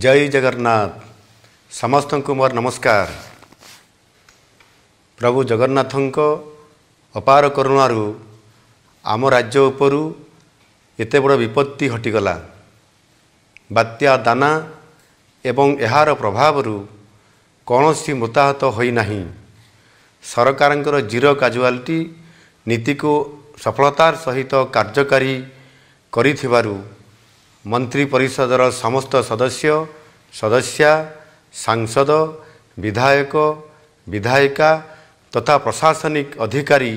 ଜୟ ଜଗନ୍ନାଥ ସମସ୍ତଙ୍କୁ ମୋର ନମସ୍କାର ପ୍ରଭୁ ଜଗନ୍ନାଥଙ୍କ ଅପାର କରୁଣାରୁ ଆମ ରାଜ୍ୟ ଉପରୁ ଏତେ ବଡ଼ ବିପତ୍ତି ହଟିଗଲା ବାତ୍ୟା ଦାନା ଏବଂ ଏହାର ପ୍ରଭାବରୁ କୌଣସି ମୃତାହତ ହୋଇନାହିଁ ସରକାରଙ୍କର ଜିରୋ କାଜୁଆଲିଟି ନୀତିକୁ ସଫଳତାର ସହିତ କାର୍ଯ୍ୟକାରୀ କରିଥିବାରୁ ମନ୍ତ୍ରୀ ପରିଷଦର ସମସ୍ତ ସଦସ୍ୟ ସଦସ୍ୟା ସାଂସଦ ବିଧାୟକ ବିଧାୟିକା ତଥା ପ୍ରଶାସନିକ ଅଧିକାରୀ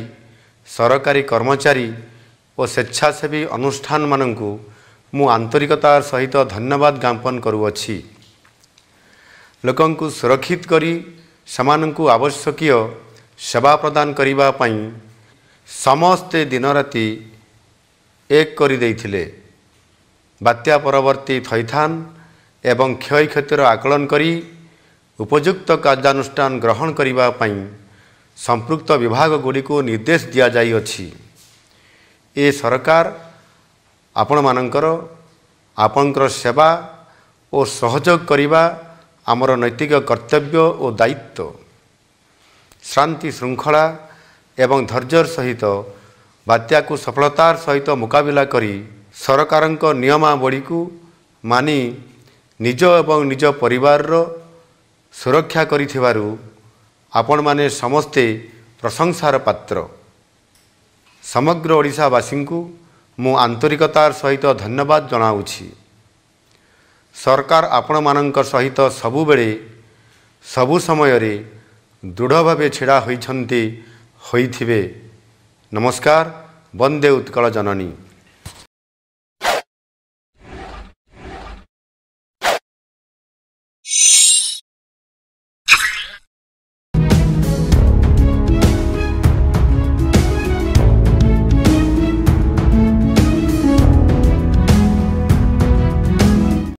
ସରକାରୀ କର୍ମଚାରୀ ଓ ସ୍ୱେଚ୍ଛାସେବୀ ଅନୁଷ୍ଠାନମାନଙ୍କୁ ମୁଁ ଆନ୍ତରିକତାର ସହିତ ଧନ୍ୟବାଦ ଜ୍ଞାପନ କରୁଅଛି ଲୋକଙ୍କୁ ସୁରକ୍ଷିତ କରି ସେମାନଙ୍କୁ ଆବଶ୍ୟକୀୟ ସେବା ପ୍ରଦାନ କରିବା ପାଇଁ ସମସ୍ତେ ଦିନରାତି ଏକ କରିଦେଇଥିଲେ ବାତ୍ୟା ପରବର୍ତ୍ତୀ ଥଇଥାନ ଏବଂ କ୍ଷୟକ୍ଷତିର ଆକଳନ କରି ଉପଯୁକ୍ତ କାର୍ଯ୍ୟାନୁଷ୍ଠାନ ଗ୍ରହଣ କରିବା ପାଇଁ ସମ୍ପୃକ୍ତ ବିଭାଗଗୁଡ଼ିକୁ ନିର୍ଦ୍ଦେଶ ଦିଆଯାଇଅଛି ଏ ସରକାର ଆପଣମାନଙ୍କର ଆପଣଙ୍କର ସେବା ଓ ସହଯୋଗ କରିବା ଆମର ନୈତିକ କର୍ତ୍ତବ୍ୟ ଓ ଦାୟିତ୍ୱ ଶାନ୍ତି ଶୃଙ୍ଖଳା ଏବଂ ଧୈର୍ଯ୍ୟର ସହିତ ବାତ୍ୟାକୁ ସଫଳତାର ସହିତ ମୁକାବିଲା କରି ସରକାରଙ୍କ ନିୟମାବଳୀକୁ ମାନି ନିଜ ଏବଂ ନିଜ ପରିବାରର ସୁରକ୍ଷା କରିଥିବାରୁ ଆପଣମାନେ ସମସ୍ତେ ପ୍ରଶଂସାର ପାତ୍ର ସମଗ୍ର ଓଡ଼ିଶାବାସୀଙ୍କୁ ମୁଁ ଆନ୍ତରିକତାର ସହିତ ଧନ୍ୟବାଦ ଜଣାଉଛି ସରକାର ଆପଣମାନଙ୍କ ସହିତ ସବୁବେଳେ ସବୁ ସମୟରେ ଦୃଢ଼ ଭାବେ ଛିଡ଼ା ହୋଇଛନ୍ତି ହୋଇଥିବେ ନମସ୍କାର ବନ୍ଦେ ଉତ୍କଳ ଜନନୀ